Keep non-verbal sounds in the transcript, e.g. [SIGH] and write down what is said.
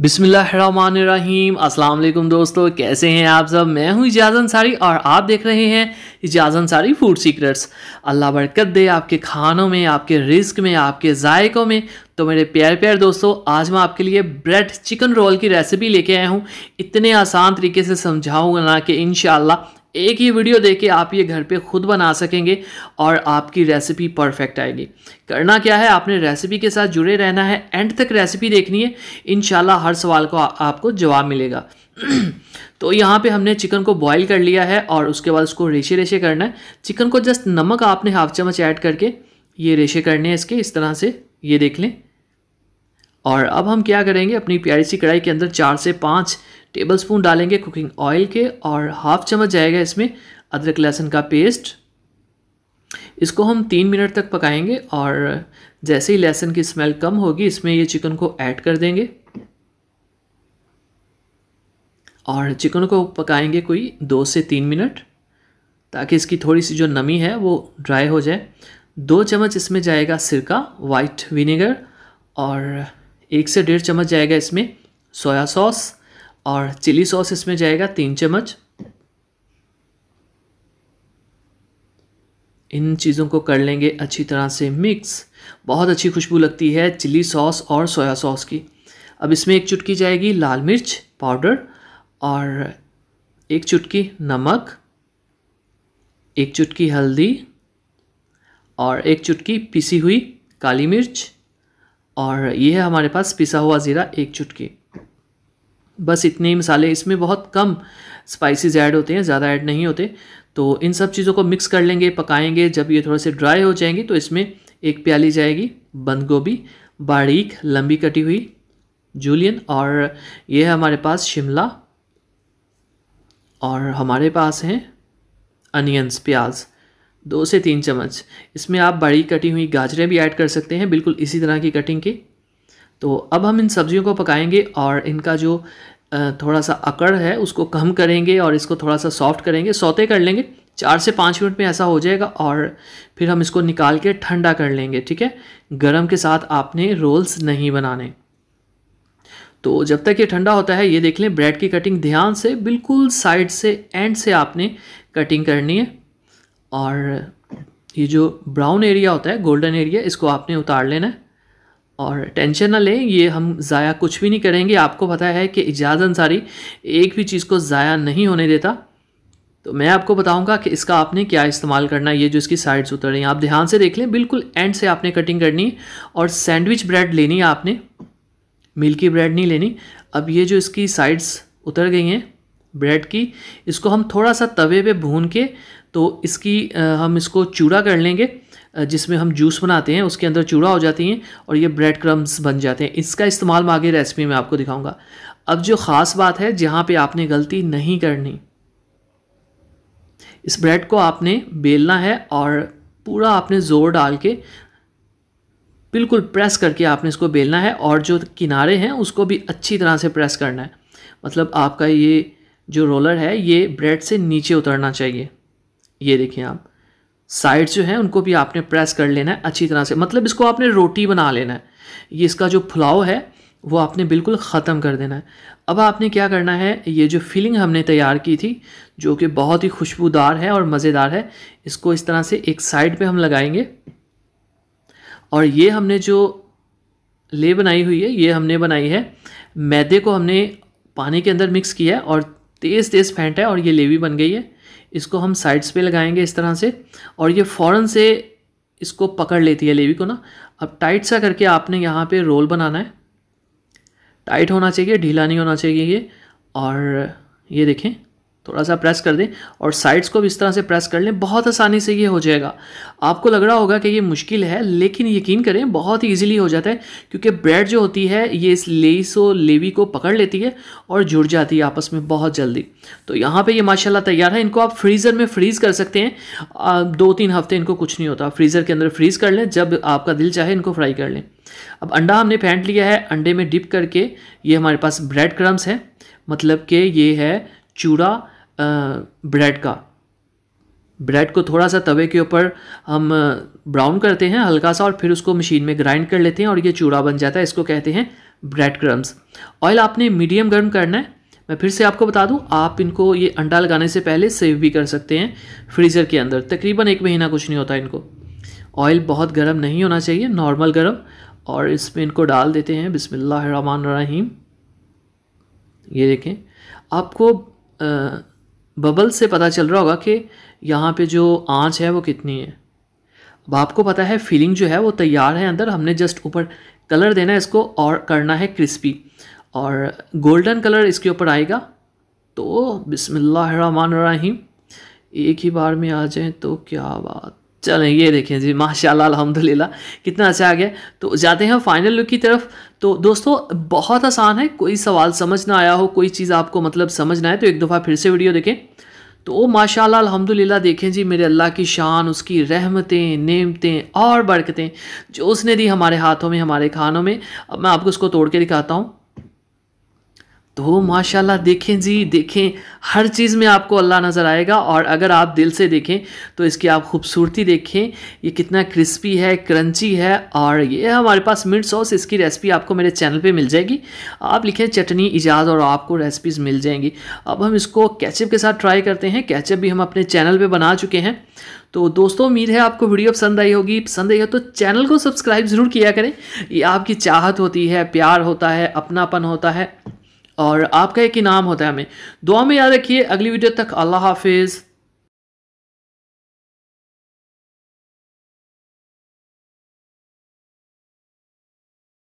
बिसमीम अल्लाम दोस्तों कैसे हैं आप सब मैं हूं इजाज़ अंसारी और आप देख रहे हैं इजाज़ अंसारी फूड सीक्रेट्स अल्लाह बरकत दे आपके खानों में आपके रिस्क में आपके जायकों में तो मेरे प्यार प्यार दोस्तों आज मैं आपके लिए ब्रेड चिकन रोल की रेसिपी लेके आया हूं इतने आसान तरीके से समझाऊंगा ना कि इन एक ही वीडियो देख आप ये घर पे खुद बना सकेंगे और आपकी रेसिपी परफेक्ट आएगी करना क्या है आपने रेसिपी के साथ जुड़े रहना है एंड तक रेसिपी देखनी है इन हर सवाल को आ, आपको जवाब मिलेगा [CLEARS THROAT] तो यहाँ पे हमने चिकन को बॉईल कर लिया है और उसके बाद उसको रेशे रेशे करना है चिकन को जस्ट नमक आपने हाफ चम्मच ऐड करके ये रेशे करने हैं इसके इस तरह से ये देख लें और अब हम क्या करेंगे अपनी प्यारी सी कढ़ाई के अंदर चार से पाँच टेबल स्पून डालेंगे कुकिंग ऑयल के और हाफ चम्मच जाएगा इसमें अदरक लहसुन का पेस्ट इसको हम तीन मिनट तक पकाएंगे और जैसे ही लहसुन की स्मेल कम होगी इसमें ये चिकन को ऐड कर देंगे और चिकन को पकाएंगे कोई दो से तीन मिनट ताकि इसकी थोड़ी सी जो नमी है वो ड्राई हो जाए दो चम्मच इसमें जाएगा सिरका वाइट विनेगर और एक से डेढ़ चम्मच जाएगा इसमें सोया सॉस और चिली सॉस इसमें जाएगा तीन चम्मच इन चीज़ों को कर लेंगे अच्छी तरह से मिक्स बहुत अच्छी खुशबू लगती है चिली सॉस और सोया सॉस की अब इसमें एक चुटकी जाएगी लाल मिर्च पाउडर और एक चुटकी नमक एक चुटकी हल्दी और एक चुटकी पिसी हुई काली मिर्च और ये है हमारे पास पिसा हुआ ज़ीरा एक चुटकी बस इतने ही मसाले इसमें बहुत कम स्पाइसेस ऐड होते हैं ज़्यादा ऐड नहीं होते तो इन सब चीज़ों को मिक्स कर लेंगे पकाएंगे जब ये थोड़े से ड्राई हो जाएंगी तो इसमें एक प्याली जाएगी बंद गोभी बारीक लंबी कटी हुई जूलियन और ये है हमारे पास शिमला और हमारे पास हैं अनियंस प्याज दो से तीन चम्मच इसमें आप बड़ी कटी हुई गाजरें भी ऐड कर सकते हैं बिल्कुल इसी तरह की कटिंग की तो अब हम इन सब्जियों को पकाएंगे और इनका जो थोड़ा सा अकड़ है उसको कम करेंगे और इसको थोड़ा सा सॉफ्ट करेंगे सौते कर लेंगे चार से पाँच मिनट में ऐसा हो जाएगा और फिर हम इसको निकाल के ठंडा कर लेंगे ठीक है गरम के साथ आपने रोल्स नहीं बनाने तो जब तक ये ठंडा होता है ये देख लें ब्रेड की कटिंग ध्यान से बिल्कुल साइड से एंड से आपने कटिंग करनी है और ये जो ब्राउन एरिया होता है गोल्डन एरिया इसको आपने उतार लेना है और टेंशन ना लें ये हम ज़ाया कुछ भी नहीं करेंगे आपको पता है कि इजाज़ अंसारी एक भी चीज़ को ज़ाया नहीं होने देता तो मैं आपको बताऊंगा कि इसका आपने क्या इस्तेमाल करना है ये जो इसकी साइड्स उतर रही हैं आप ध्यान से देख लें बिल्कुल एंड से आपने कटिंग करनी है और सैंडविच ब्रेड लेनी है आपने मिल्की ब्रेड नहीं लेनी अब ये जो इसकी साइड्स उतर गई हैं ब्रेड की इसको हम थोड़ा सा तवे पे भून के तो इसकी हम इसको चूड़ा कर लेंगे जिसमें हम जूस बनाते हैं उसके अंदर चूड़ा हो जाती हैं और ये ब्रेड क्रम्स बन जाते हैं इसका इस्तेमाल मैं आगे रेसिपी में आपको दिखाऊंगा अब जो ख़ास बात है जहाँ पे आपने गलती नहीं करनी इस ब्रेड को आपने बेलना है और पूरा आपने ज़ोर डाल के बिल्कुल प्रेस करके आपने इसको बेलना है और जो किनारे हैं उसको भी अच्छी तरह से प्रेस करना है मतलब आपका ये जो रोलर है ये ब्रेड से नीचे उतरना चाहिए ये देखिए आप साइड जो हैं उनको भी आपने प्रेस कर लेना है अच्छी तरह से मतलब इसको आपने रोटी बना लेना है ये इसका जो फुलाव है वो आपने बिल्कुल ख़त्म कर देना है अब आपने क्या करना है ये जो फिलिंग हमने तैयार की थी जो कि बहुत ही खुशबूदार है और मज़ेदार है इसको इस तरह से एक साइड पे हम लगाएंगे और ये हमने जो ले बनाई हुई है ये हमने बनाई है मैदे को हमने पानी के अंदर मिक्स किया है और तेज़ तेज़ फेंटा है और ये लेवी बन गई है इसको हम साइड्स पे लगाएंगे इस तरह से और ये फ़ौरन से इसको पकड़ लेती है लेवी को ना अब टाइट सा करके आपने यहाँ पे रोल बनाना है टाइट होना चाहिए ढीला नहीं होना चाहिए ये और ये देखें थोड़ा सा प्रेस कर दें और साइड्स को भी इस तरह से प्रेस कर लें बहुत आसानी से ये हो जाएगा आपको लग रहा होगा कि ये मुश्किल है लेकिन यकीन करें बहुत ही ईजिली हो जाता है क्योंकि ब्रेड जो होती है ये इस लेसो लेवी को पकड़ लेती है और जुड़ जाती है आपस में बहुत जल्दी तो यहाँ पे ये माशाल्लाह तैयार है इनको आप फ्रीज़र में फ्रीज़ कर सकते हैं आ, दो तीन हफ्ते इनको कुछ नहीं होता फ्रीज़र के अंदर फ्रीज़ कर लें जब आपका दिल चाहे इनको फ्राई कर लें अब अंडा हमने फेंट लिया है अंडे में डिप करके ये हमारे पास ब्रेड क्रम्स है मतलब कि ये है चूड़ा ब्रेड का ब्रेड को थोड़ा सा तवे के ऊपर हम ब्राउन करते हैं हल्का सा और फिर उसको मशीन में ग्राइंड कर लेते हैं और ये चूड़ा बन जाता है इसको कहते हैं ब्रेड क्रम्स ऑयल आपने मीडियम गर्म करना है मैं फिर से आपको बता दूं आप इनको ये अंडा लगाने से पहले सेव भी कर सकते हैं फ्रीज़र के अंदर तकरीबन एक महीना कुछ नहीं होता इनको ऑयल बहुत गर्म नहीं होना चाहिए नॉर्मल गर्म और इसमें इनको डाल देते हैं बिसमीम ये देखें आपको बबल से पता चल रहा होगा कि यहाँ पे जो आँच है वो कितनी है अब आपको पता है फीलिंग जो है वो तैयार है अंदर हमने जस्ट ऊपर कलर देना है इसको और करना है क्रिस्पी और गोल्डन कलर इसके ऊपर आएगा तो बिसमीम एक ही बार में आ जाए तो क्या बात चलें ये देखें जी माशाल्लाह अल्हम्दुलिल्लाह कितना अच्छा आ गया तो जाते हैं फाइनल लुक की तरफ तो दोस्तों बहुत आसान है कोई सवाल समझ ना आया हो कोई चीज़ आपको मतलब समझ ना आए तो एक दफ़ा फिर से वीडियो देखें तो ओ माशाल्लाह अल्हम्दुलिल्लाह देखें जी मेरे अल्लाह की शान उसकी रहमतें नेमतें और बरकतें जो उसने दी हमारे हाथों में हमारे खानों में अब मैं आपको उसको तोड़ के दिखाता हूँ तो माशाल्लाह देखें जी देखें हर चीज़ में आपको अल्लाह नज़र आएगा और अगर आप दिल से देखें तो इसकी आप खूबसूरती देखें ये कितना क्रिस्पी है क्रंची है और ये हमारे पास मिर्च सॉस इसकी रेसिपी आपको मेरे चैनल पे मिल जाएगी आप लिखें चटनी इजाज़ और आपको रेसिपीज़ मिल जाएंगी अब हम इसको कैचअप के साथ ट्राई करते हैं कैचअप भी हम अपने चैनल पर बना चुके हैं तो दोस्तों उम्मीद है आपको वीडियो पसंद आई होगी पसंद आई हो तो चैनल को सब्सक्राइब ज़रूर किया करें ये आपकी चाहत होती है प्यार होता है अपनापन होता है और आपका एक इनाम होता है हमें दुआ में याद रखिए अगली वीडियो तक अल्लाह हाफिज़